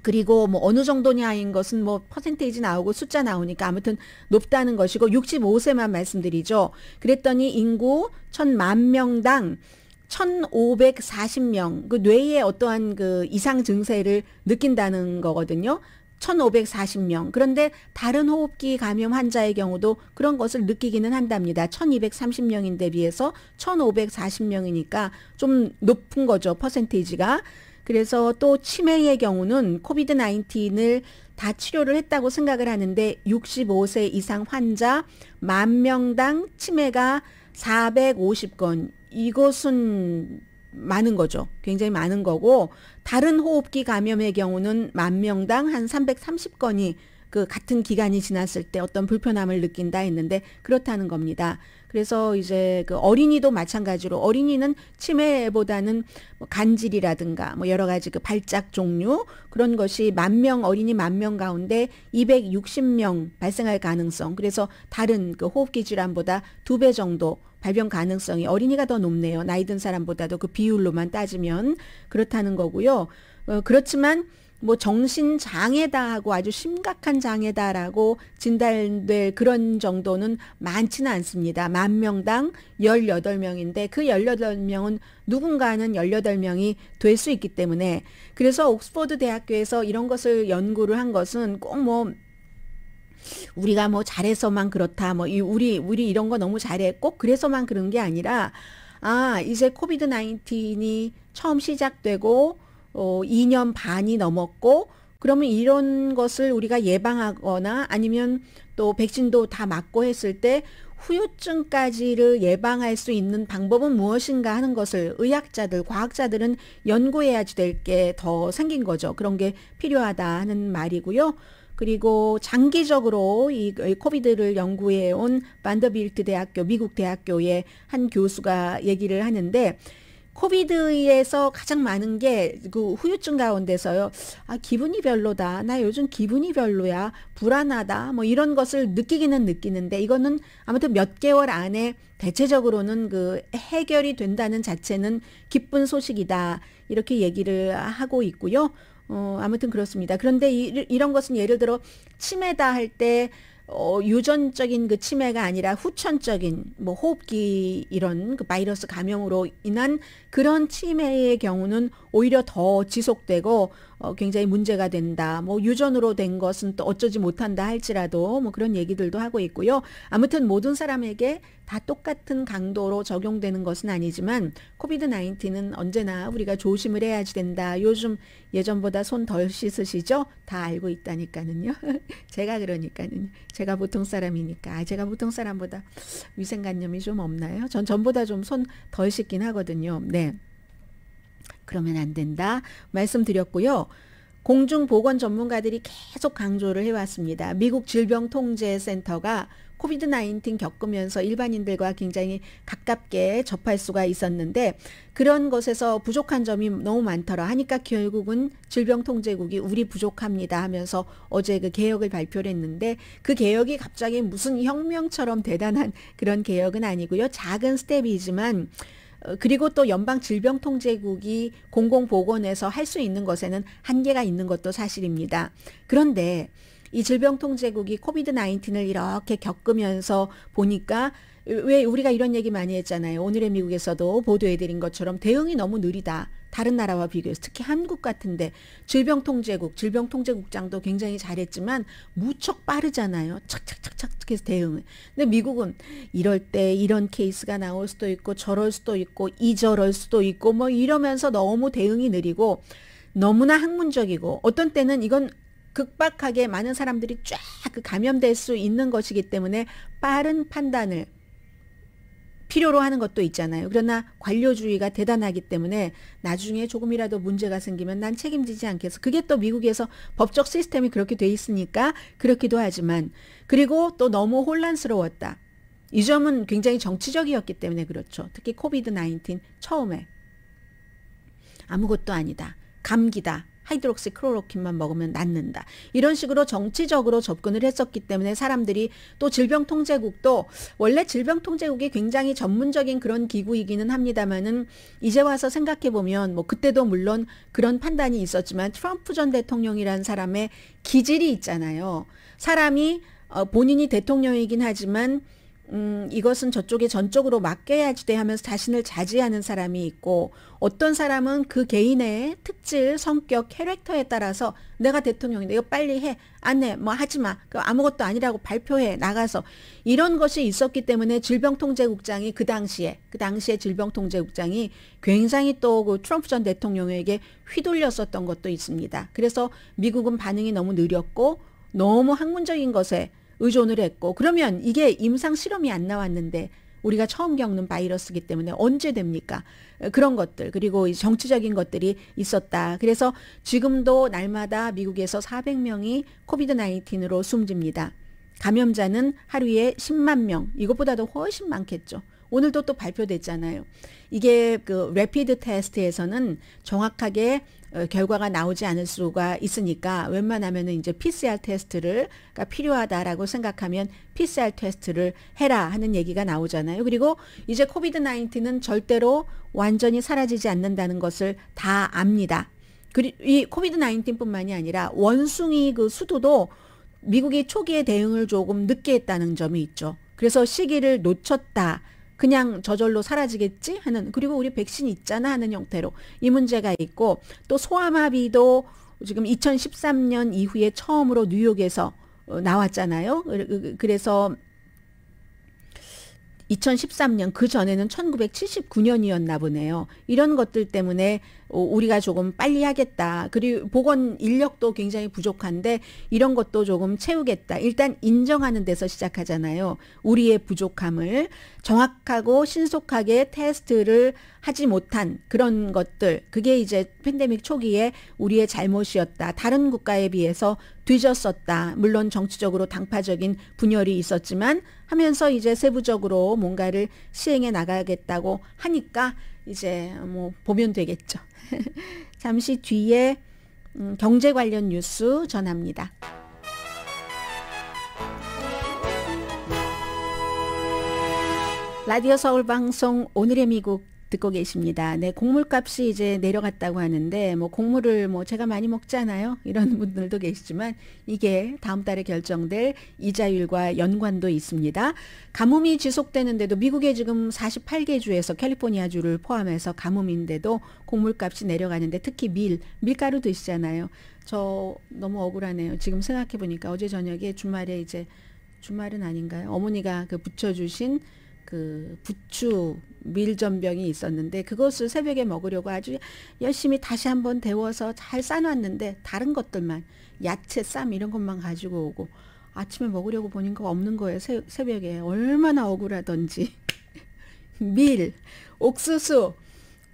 그리고 뭐 어느 정도냐인 것은 뭐 퍼센테이지 나오고 숫자 나오니까 아무튼 높다는 것이고 65세만 말씀드리죠. 그랬더니 인구 1000만 명당 1,540명, 그뇌에 어떠한 그 이상 증세를 느낀다는 거거든요. 1,540명. 그런데 다른 호흡기 감염 환자의 경우도 그런 것을 느끼기는 한답니다. 1,230명인데 비해서 1,540명이니까 좀 높은 거죠. 퍼센테이지가. 그래서 또 치매의 경우는 코비드 19을 다 치료를 했다고 생각을 하는데 65세 이상 환자 만 명당 치매가 450건. 이것은 많은 거죠. 굉장히 많은 거고 다른 호흡기 감염의 경우는 만 명당 한 330건이 그 같은 기간이 지났을 때 어떤 불편함을 느낀다 했는데 그렇다는 겁니다. 그래서 이제 그 어린이도 마찬가지로 어린이는 치매보다는 뭐 간질이라든가 뭐 여러 가지 그 발작 종류 그런 것이 만 명 어린이 만 명 가운데 260명 발생할 가능성 그래서 다른 그 호흡기 질환보다 두 배 정도 발병 가능성이 어린이가 더 높네요. 나이 든 사람보다도 그 비율로만 따지면 그렇다는 거고요. 어, 그렇지만 뭐 정신 장애다 하고 아주 심각한 장애다라고 진단될 그런 정도는 많지는 않습니다. 만 명당 18명인데 그 18명은 누군가는 18명이 될 수 있기 때문에 그래서 옥스퍼드 대학교에서 이런 것을 연구를 한 것은 꼭뭐 우리가 뭐 잘해서만 그렇다. 뭐 이 우리 우리 이런 거 너무 잘해. 꼭 그래서만 그런 게 아니라 아, 이제 코비드 19이 처음 시작되고 어 2년 반이 넘었고 그러면 이런 것을 우리가 예방하거나 아니면 또 백신도 다 맞고 했을 때 후유증까지를 예방할 수 있는 방법은 무엇인가 하는 것을 의학자들, 과학자들은 연구해야지 될 게 더 생긴 거죠. 그런 게 필요하다 하는 말이고요. 그리고 장기적으로 이 코비드를 연구해 온 반더빌트 대학교 미국 대학교의 한 교수가 얘기를 하는데 코비드에서 가장 많은 게 그 후유증 가운데서요. 아, 기분이 별로다. 나 요즘 기분이 별로야. 불안하다. 뭐 이런 것을 느끼기는 느끼는데 이거는 아무튼 몇 개월 안에 대체적으로는 그 해결이 된다는 자체는 기쁜 소식이다. 이렇게 얘기를 하고 있고요. 어, 아무튼 그렇습니다. 그런데 이, 이런 것은 예를 들어 치매다 할 때 어, 유전적인 그 치매가 아니라 후천적인 뭐 호흡기 이런 그 바이러스 감염으로 인한 그런 치매의 경우는 오히려 더 지속되고 어, 굉장히 문제가 된다. 뭐 유전으로 된 것은 또 어쩌지 못한다 할지라도 뭐 그런 얘기들도 하고 있고요. 아무튼 모든 사람에게 다 똑같은 강도로 적용되는 것은 아니지만 코비드 1 9는 언제나 우리가 조심을 해야지 된다. 요즘 예전보다 손 덜 씻으시죠? 다 알고 있다니까는요. 제가 그러니까는 제가 보통 사람이니까 아, 제가 보통 사람보다 위생관념이 좀 없나요? 전 전보다 좀 손 덜 씻긴 하거든요. 네. 그러면 안 된다 말씀드렸고요. 공중보건 전문가들이 계속 강조를 해왔습니다. 미국 질병통제센터가 코비드 나인 겪으면서 일반인들과 굉장히 가깝게 접할 수가 있었는데 그런 것에서 부족한 점이 너무 많더라 하니까 결국은 질병통제국이 우리 부족합니다 하면서 어제 그 개혁을 발표를 했는데 그 개혁이 갑자기 무슨 혁명처럼 대단한 그런 개혁은 아니고요. 작은 스텝이지만 어, 그리고 또 연방 질병통제국이 공공보건에서 할 수 있는 것에는 한계가 있는 것도 사실입니다. 그런데 이 질병통제국이 코비드 19을 이렇게 겪으면서 보니까 왜 우리가 이런 얘기 많이 했잖아요. 오늘의 미국에서도 보도해드린 것처럼 대응이 너무 느리다. 다른 나라와 비교해서 특히 한국 같은데 질병통제국 질병통제국장도 굉장히 잘했지만 무척 빠르잖아요. 착착착착 해서 대응을. 근데 미국은 이럴 때 이런 케이스가 나올 수도 있고 저럴 수도 있고 이저럴 수도 있고 뭐 이러면서 너무 대응이 느리고 너무나 학문적이고 어떤 때는 이건 극박하게 많은 사람들이 쫙 그 감염될 수 있는 것이기 때문에 빠른 판단을 필요로 하는 것도 있잖아요. 그러나 관료주의가 대단하기 때문에 나중에 조금이라도 문제가 생기면 난 책임지지 않겠어. 그게 또 미국에서 법적 시스템이 그렇게 돼 있으니까 그렇기도 하지만 그리고 또 너무 혼란스러웠다. 이 점은 굉장히 정치적이었기 때문에 그렇죠. 특히 코비드 19 처음에 아무것도 아니다. 감기다. 하이드록시 크로로킨만 먹으면 낫는다. 이런 식으로 정치적으로 접근을 했었기 때문에 사람들이 또 질병통제국도 원래 질병통제국이 굉장히 전문적인 그런 기구이기는 합니다만은 이제 와서 생각해 보면 뭐 그때도 물론 그런 판단이 있었지만 트럼프 전대통령이라는 사람의 기질이 있잖아요. 사람이 어 본인이 대통령이긴 하지만 음, 이것은 저쪽에 전적으로 맡겨야지 대 하면서 자신을 자제하는 사람이 있고 어떤 사람은 그 개인의 특질, 성격, 캐릭터에 따라서 내가 대통령인데 이거 빨리 해. 안 해. 뭐 하지 마. 그 아무것도 아니라고 발표해 나가서 이런 것이 있었기 때문에 질병통제국장이 그 당시에 그 당시에 질병통제국장이 굉장히 또그 트럼프 전 대통령에게 휘둘렸었던 것도 있습니다. 그래서 미국은 반응이 너무 느렸고 너무 학문적인 것에 의존을 했고 그러면 이게 임상 실험이 안 나왔는데 우리가 처음 겪는 바이러스기 때문에 언제 됩니까? 그런 것들 그리고 정치적인 것들이 있었다. 그래서 지금도 날마다 미국에서 400명이 코비드 19으로 숨집니다. 감염자는 하루에 10만 명, 이것보다도 훨씬 많겠죠. 오늘도 또 발표됐잖아요. 이게 그 래피드 테스트에서는 정확하게 어, 결과가 나오지 않을 수가 있으니까 웬만하면은 이제 PCR 테스트를 그러니까 필요하다라고 생각하면 PCR 테스트를 해라 하는 얘기가 나오잖아요. 그리고 이제 코비드 19은 절대로 완전히 사라지지 않는다는 것을 다 압니다. 그리, 이 코비드 19뿐만이 아니라 원숭이 그 수도도 미국이 초기에 대응을 조금 늦게 했다는 점이 있죠. 그래서 시기를 놓쳤다. 그냥 저절로 사라지겠지 하는 그리고 우리 백신 있잖아 하는 형태로 이 문제가 있고 또 소아마비도 지금 2013년 이후에 처음으로 뉴욕에서 어, 나왔잖아요. 그, 그, 그래서 2013년 그 전에는 1979년이었나 보네요. 이런 것들 때문에 어, 우리가 조금 빨리 하겠다. 그리고 보건 인력도 굉장히 부족한데 이런 것도 조금 채우겠다. 일단 인정하는 데서 시작하잖아요. 우리의 부족함을 정확하고 신속하게 테스트를 하지 못한 그런 것들. 그게 이제 팬데믹 초기에 우리의 잘못이었다. 다른 국가에 비해서 뒤졌었다. 물론 정치적으로 당파적인 분열이 있었지만 하면서 이제 세부적으로 뭔가를 시행해 나가겠다고 하니까 이제 뭐 보면 되겠죠. 잠시 뒤에 음, 경제 관련 뉴스 전합니다. 라디오 서울 방송 오늘의 미국 듣고 계십니다. 네, 곡물값이 이제 내려갔다고 하는데 뭐 곡물을 뭐 제가 많이 먹잖아요. 이런 분들도 계시지만 이게 다음 달에 결정될 이자율과 연관도 있습니다. 가뭄이 지속되는데도 미국의 지금 48개 주에서 캘리포니아 주를 포함해서 가뭄인데도 곡물값이 내려가는데 특히 밀, 밀가루 드시잖아요. 저 너무 억울하네요. 지금 생각해 보니까 어제 저녁에 주말에 이제 주말은 아닌가요? 어머니가 그 붙여주신 그 부추 밀전병이 있었는데 그것을 새벽에 먹으려고 아주 열심히 다시 한번 데워서 잘 싸놨는데 다른 것들만 야채 쌈 이런 것만 가지고 오고 아침에 먹으려고 보니까 없는 거예요 새, 새벽에 얼마나 억울하던지 밀 옥수수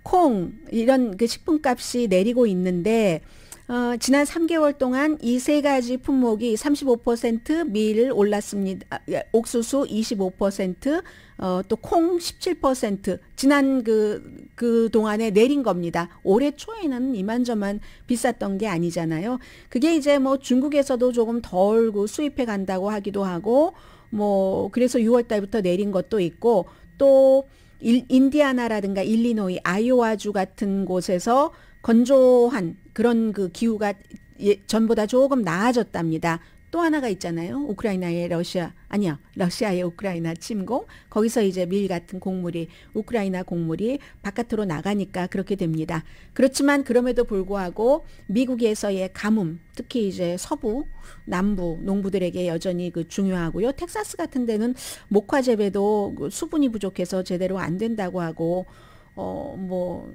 콩 이런 그 식품값이 내리고 있는데 어, 지난 3개월 동안 이 세 가지 품목이 35%밀 올랐습니다. 아, 예, 옥수수 25%, 어, 또콩 17% 지난 그, 그 동안에 내린 겁니다. 올해 초에는 이만저만 비쌌던 게 아니잖아요. 그게 이제 뭐 중국에서도 조금 덜고 수입해 간다고 하기도 하고 뭐 그래서 6월 달부터 내린 것도 있고 또 일, 인디아나라든가 일리노이, 아이오와주 같은 곳에서 건조한 그런 그 기후가 예, 전보다 조금 나아졌답니다. 또 하나가 있잖아요. 우크라이나의 러시아 아니요 러시아의 우크라이나 침공 거기서 이제 밀 같은 곡물이 우크라이나 곡물이 바깥으로 나가니까 그렇게 됩니다. 그렇지만 그럼에도 불구하고 미국에서의 가뭄 특히 이제 서부 남부 농부들에게 여전히 그 중요하고요. 텍사스 같은 데는 목화 재배도 그 수분이 부족해서 제대로 안 된다고 하고 어 뭐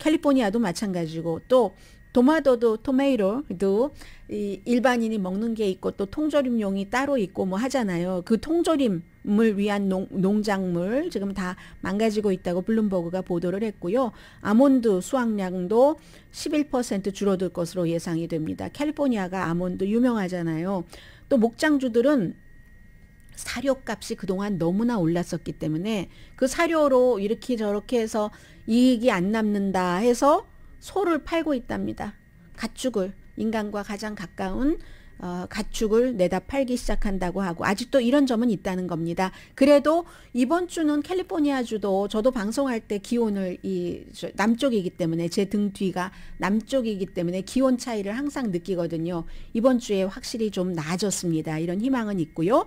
캘리포니아도 마찬가지고 또 도마도도 토메이로도 이 일반인이 먹는 게 있고 또 통조림용이 따로 있고 뭐 하잖아요. 그 통조림을 위한 농, 농작물 지금 다 망가지고 있다고 블룸버그가 보도를 했고요. 아몬드 수확량도 11% 줄어들 것으로 예상이 됩니다. 캘리포니아가 아몬드 유명하잖아요. 또 목장주들은 사료값이 그동안 너무나 올랐었기 때문에 그 사료로 이렇게 저렇게 해서 이익이 안 남는다 해서 소를 팔고 있답니다. 가축을 인간과 가장 가까운 어, 가축을 내다 팔기 시작한다고 하고 아직도 이런 점은 있다는 겁니다. 그래도 이번 주는 캘리포니아 주도 저도 방송할 때 기온을 이 남쪽이기 때문에 제 등 뒤가 남쪽이기 때문에 기온 차이를 항상 느끼거든요. 이번 주에 확실히 좀 나아졌습니다. 이런 희망은 있고요.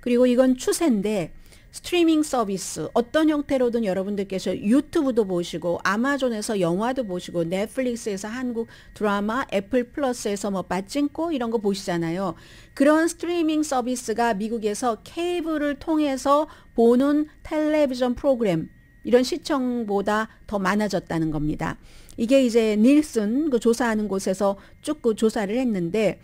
그리고 이건 추세인데 스트리밍 서비스 어떤 형태로든 여러분들께서 유튜브도 보시고 아마존에서 영화도 보시고 넷플릭스에서 한국 드라마 애플 플러스에서 뭐 빠찡코 이런 거 보시잖아요. 그런 스트리밍 서비스가 미국에서 케이블을 통해서 보는 텔레비전 프로그램 이런 시청보다 더 많아졌다는 겁니다. 이게 이제 닐슨 그 조사하는 곳에서 쭉그 조사를 했는데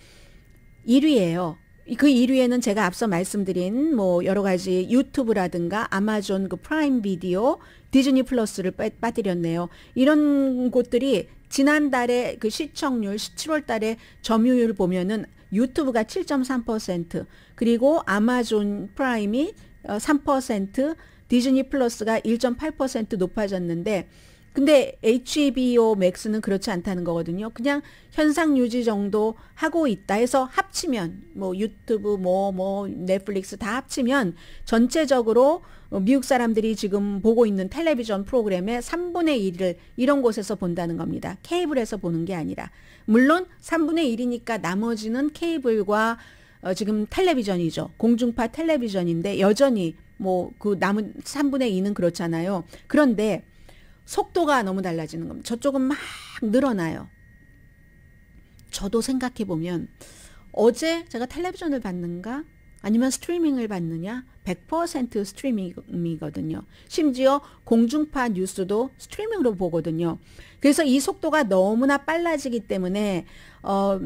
1위예요. 그 1위에는 제가 앞서 말씀드린 뭐 여러 가지 유튜브라든가 아마존 그 프라임 비디오, 디즈니 플러스를 빼, 빠뜨렸네요. 이런 곳들이 지난달에 그 시청률 17월 달에 점유율 을 보면은 유튜브가 7.3% 그리고 아마존 프라임이 3% 어, 디즈니 플러스가 1.8% 높아졌는데 근데 HBO e 맥스는 그렇지 않다는 거거든요. 그냥 현상 유지 정도 하고 있다 해서 합치면 뭐 유튜브 뭐뭐 뭐 넷플릭스 다 합치면 전체적으로 미국 사람들이 지금 보고 있는 텔레비전 프로그램의 3분의 1을 이런 곳에서 본다는 겁니다. 케이블에서 보는 게 아니라. 물론 3분의 1이니까 나머지는 케이블과 어, 지금 텔레비전이죠. 공중파 텔레비전인데 여전히 뭐 그 남은 3분의 2는 그렇잖아요. 그런데 속도가 너무 달라지는 겁니다. 저쪽은 막 늘어나요. 저도 생각해 보면 어제 제가 텔레비전을 봤는가 아니면 스트리밍을 봤느냐 100% 스트리밍이거든요. 심지어 공중파 뉴스도 스트리밍으로 보거든요. 그래서 이 속도가 너무나 빨라지기 때문에 어,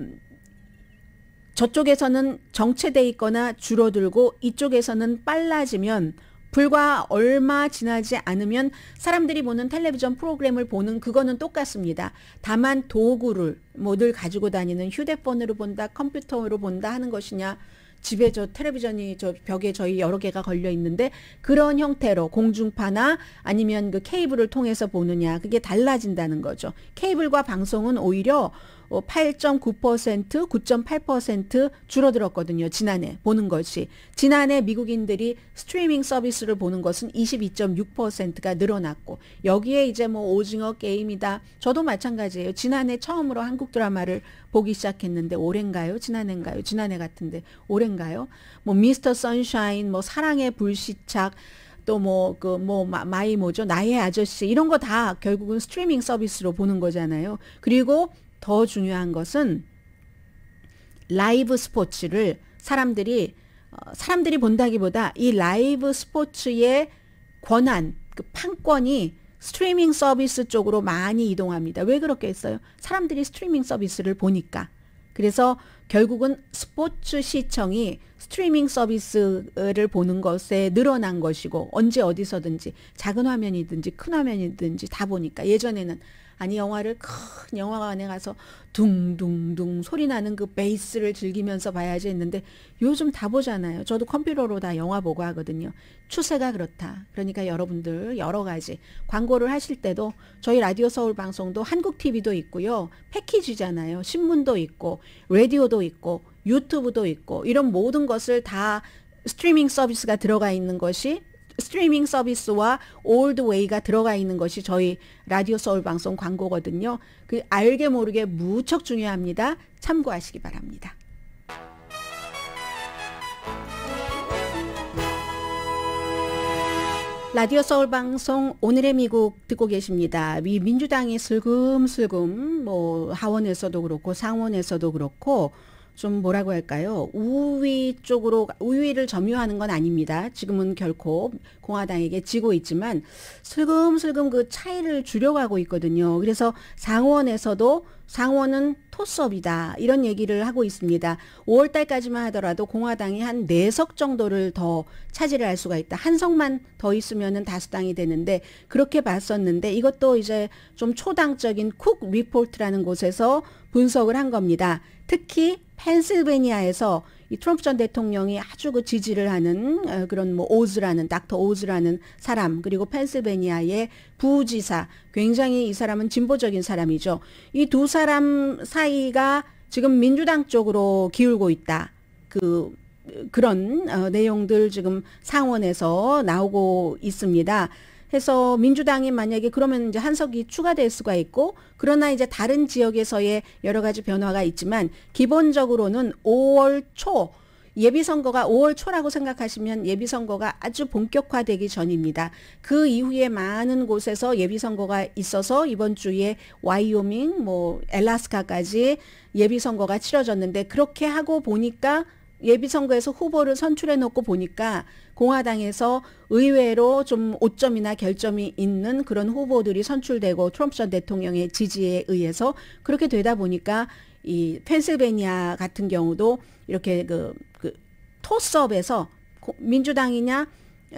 저쪽에서는 정체돼 있거나 줄어들고 이쪽에서는 빨라지면 불과 얼마 지나지 않으면 사람들이 보는 텔레비전 프로그램을 보는 그거는 똑같습니다. 다만 도구를 뭐늘 가지고 다니는 휴대폰으로 본다, 컴퓨터로 본다 하는 것이냐. 집에 저 텔레비전이 저 벽에 저희 여러 개가 걸려 있는데 그런 형태로 공중파나 아니면 그 케이블을 통해서 보느냐 그게 달라진다는 거죠. 케이블과 방송은 오히려 8.9%, 어, 9.8% 줄어들었거든요. 지난해 보는 것이. 지난해 미국인들이 스트리밍 서비스를 보는 것은 22.6%가 늘어났고 여기에 이제 뭐 오징어 게임이다. 저도 마찬가지예요. 지난해 처음으로 한국 드라마를 보기 시작했는데 올해인가요? 지난해인가요? 지난해 같은데 올해인가요? 뭐 미스터 선샤인, 뭐 사랑의 불시착 또 뭐 그뭐 그뭐 마이 뭐죠 나의 아저씨 이런 거 다 결국은 스트리밍 서비스로 보는 거잖아요. 그리고 더 중요한 것은 라이브 스포츠를 사람들이 어, 사람들이 본다기보다 이 라이브 스포츠의 권한, 그 판권이 스트리밍 서비스 쪽으로 많이 이동합니다. 왜 그렇게 했어요? 사람들이 스트리밍 서비스를 보니까. 그래서 결국은 스포츠 시청이 스트리밍 서비스를 보는 것에 늘어난 것이고 언제 어디서든지 작은 화면이든지 큰 화면이든지 다 보니까 예전에는 아니 영화를 큰 영화관에 가서 둥둥둥 소리 나는 그 베이스를 즐기면서 봐야지 했는데 요즘 다 보잖아요. 저도 컴퓨터로 다 영화 보고 하거든요. 추세가 그렇다. 그러니까 여러분들 여러 가지 광고를 하실 때도 저희 라디오 서울 방송도 한국 TV도 있고요. 패키지잖아요. 신문도 있고 라디오도 있고 유튜브도 있고 이런 모든 것을 다 스트리밍 서비스가 들어가 있는 것이 스트리밍 서비스와 올드웨이가 들어가 있는 것이 저희 라디오 서울 방송 광고거든요. 그 알게 모르게 무척 중요합니다. 참고하시기 바랍니다. 라디오 서울 방송 오늘의 미국 듣고 계십니다. 미 민주당이 슬금슬금 뭐 하원에서도 그렇고 상원에서도 그렇고 좀 뭐라고 할까요? 우위 쪽으로 우위를 점유하는 건 아닙니다. 지금은 결코 공화당에게 지고 있지만 슬금슬금 그 차이를 줄여가고 있거든요. 그래서 상원에서도 상원은 토스업이다 이런 얘기를 하고 있습니다. 5월 달까지만 하더라도 공화당이 한 4석 정도를 더 차지를 할 수가 있다. 한 석만 더 있으면은 다수당이 되는데 그렇게 봤었는데 이것도 이제 좀 초당적인 쿡 리포트라는 곳에서 분석을 한 겁니다. 특히 펜실베니아에서 이 트럼프 전 대통령이 아주 그 지지를 하는 어, 그런 뭐 오즈라는 닥터 오즈라는 사람 그리고 펜실베니아의 부지사 굉장히 이 사람은 진보적인 사람이죠. 이 두 사람 사이가 지금 민주당 쪽으로 기울고 있다. 그 그런 어, 내용들 지금 상원에서 나오고 있습니다. 해서 민주당이 만약에 그러면 이제 한석이 추가될 수가 있고 그러나 이제 다른 지역에서의 여러 가지 변화가 있지만 기본적으로는 5월 초 예비선거가 5월 초라고 생각하시면 예비선거가 아주 본격화되기 전입니다. 그 이후에 많은 곳에서 예비선거가 있어서 이번 주에 와이오밍, 뭐, 엘라스카까지 예비선거가 치러졌는데 그렇게 하고 보니까 예비선거에서 후보를 선출해 놓고 보니까 공화당에서 의외로 좀 오점이나 결점이 있는 그런 후보들이 선출되고 트럼프 전 대통령의 지지에 의해서 그렇게 되다 보니까 이 펜실베니아 같은 경우도 이렇게 그, 그 토스업에서 민주당이냐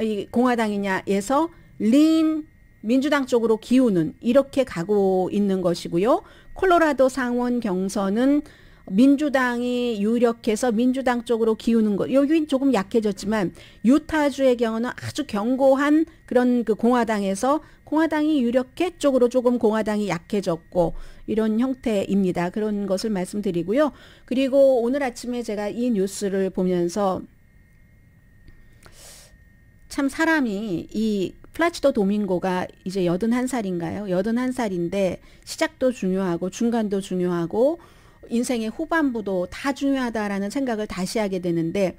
이 공화당이냐에서 린 민주당 쪽으로 기우는 이렇게 가고 있는 것이고요. 콜로라도 상원 경선은 민주당이 유력해서 민주당 쪽으로 기우는 것. 여긴 조금 약해졌지만 유타주의 경우는 아주 견고한 그런 그 공화당에서 공화당이 유력해 쪽으로 조금 공화당이 약해졌고 이런 형태입니다. 그런 것을 말씀드리고요. 그리고 오늘 아침에 제가 이 뉴스를 보면서 참 사람이 이 플라치도 도밍고가 이제 여든 한살인가요 여든 한살인데 시작도 중요하고 중간도 중요하고 인생의 후반부도 다 중요하다라는 생각을 다시 하게 되는데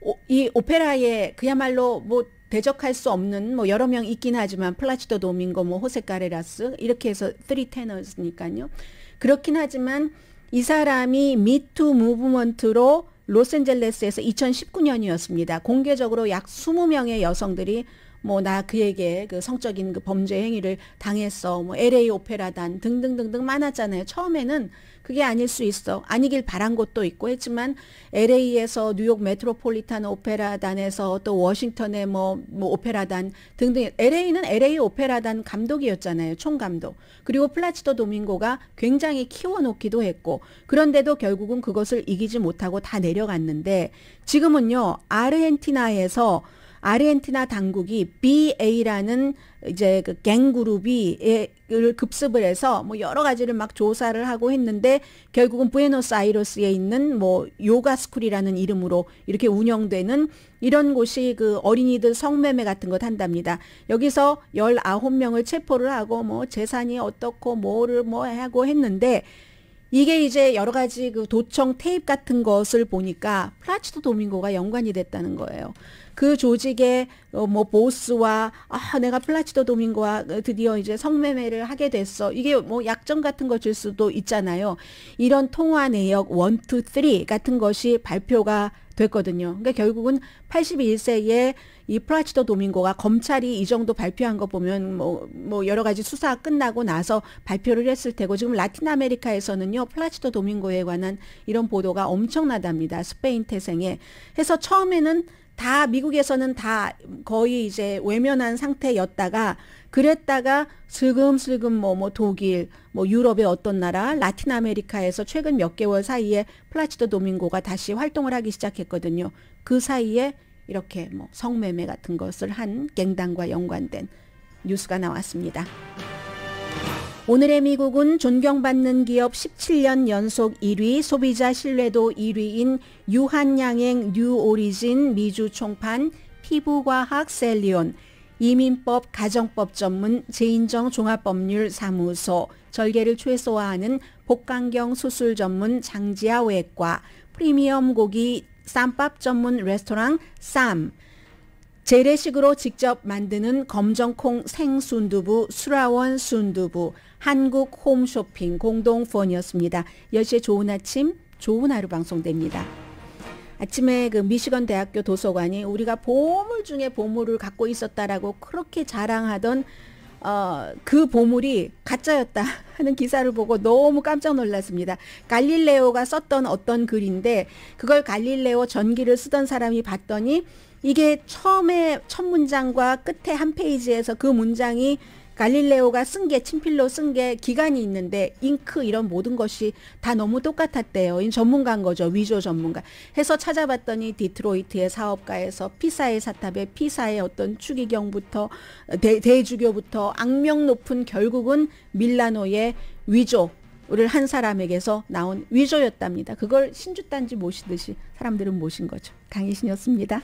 오, 이 오페라에 그야말로 뭐 대적할 수 없는 뭐 여러 명 있긴 하지만 플라치도 도밍고 뭐 호세 카레라스 이렇게 해서 쓰리 테너스니까요. 그렇긴 하지만 이 사람이 미투 무브먼트로 로스앤젤레스에서 2019년이었습니다. 공개적으로 약 20명의 여성들이 뭐 나 그에게 그 성적인 그 범죄 행위를 당했어. 뭐 LA 오페라단 등등등등 많았잖아요. 처음에는 그게 아닐 수 있어. 아니길 바란 것도 있고 했지만 LA에서 뉴욕 메트로폴리탄 오페라단에서 또 워싱턴의 뭐, 뭐 오페라단 등등 LA는 LA 오페라단 감독이었잖아요. 총감독. 그리고 플라치도 도밍고가 굉장히 키워놓기도 했고 그런데도 결국은 그것을 이기지 못하고 다 내려갔는데 지금은요. 아르헨티나에서 아르헨티나 당국이 BA라는 이제 그 갱그룹이 예, 을 급습을 해서 뭐 여러 가지를 막 조사를 하고 했는데 결국은 부에노스아이러스에 있는 뭐 요가 스쿨이라는 이름으로 이렇게 운영되는 이런 곳이 그 어린이들 성매매 같은 것 한답니다. 여기서 19명을 체포를 하고 뭐 재산이 어떻고 뭐를 뭐 하고 했는데 이게 이제 여러 가지 그 도청 테이프 같은 것을 보니까 플라치도 도밍고가 연관이 됐다는 거예요. 그 조직의 어, 뭐 보스와 아 내가 플라치도 도밍고와 드디어 이제 성매매를 하게 됐어. 이게 뭐 약정 같은 것일 수도 있잖아요. 이런 통화 내역 1, 2, 3 같은 것이 발표가 됐거든요. 그러니까 결국은 81세에 이 플라치도 도밍고가 검찰이 이 정도 발표한 거 보면 뭐, 뭐 여러 가지 수사 끝나고 나서 발표를 했을 테고 지금 라틴 아메리카에서는요 플라치도 도밍고에 관한 이런 보도가 엄청나답니다. 스페인 태생에 해서 처음에는 다 미국에서는 다 거의 이제 외면한 상태였다가 그랬다가 슬금슬금 뭐, 뭐 독일, 뭐 유럽의 어떤 나라, 라틴 아메리카에서 최근 몇 개월 사이에 플라치도 도밍고가 다시 활동을 하기 시작했거든요. 그 사이에 이렇게 뭐 성매매 같은 것을 한 갱단과 연관된 뉴스가 나왔습니다. 오늘의 미국은 존경받는 기업 17년 연속 1위, 소비자 신뢰도 1위인 유한양행 뉴오리진 미주 총판 피부과학 셀리온 이민법 가정법 전문 재인정 종합법률 사무소, 절개를 최소화하는 복강경 수술 전문 장지아 외과, 프리미엄 고기 쌈밥 전문 레스토랑 쌈, 재래식으로 직접 만드는 검정콩 생순두부, 수라원 순두부, 한국 홈쇼핑 공동 펀이었습니다. 10시에 좋은 아침, 좋은 하루 방송됩니다. 아침에 그 미시건 대학교 도서관이 우리가 보물 중에 보물을 갖고 있었다라고 그렇게 자랑하던 어, 그 보물이 가짜였다 하는 기사를 보고 너무 깜짝 놀랐습니다. 갈릴레오가 썼던 어떤 글인데 그걸 갈릴레오 전기를 쓰던 사람이 봤더니 이게 처음에 첫 문장과 끝에 한 페이지에서 그 문장이 갈릴레오가 쓴 게 친필로 쓴 게 기간이 있는데 잉크 이런 모든 것이 다 너무 똑같았대요. 전문가인 거죠. 위조 전문가. 해서 찾아봤더니 디트로이트의 사업가에서 피사의 사탑에 피사의 어떤 추기경부터 대, 대주교부터 악명 높은 결국은 밀라노의 위조 우리를 한 사람에게서 나온 위조였답니다. 그걸 신주단지 모시듯이 사람들은 모신 거죠. 강희신이었습니다.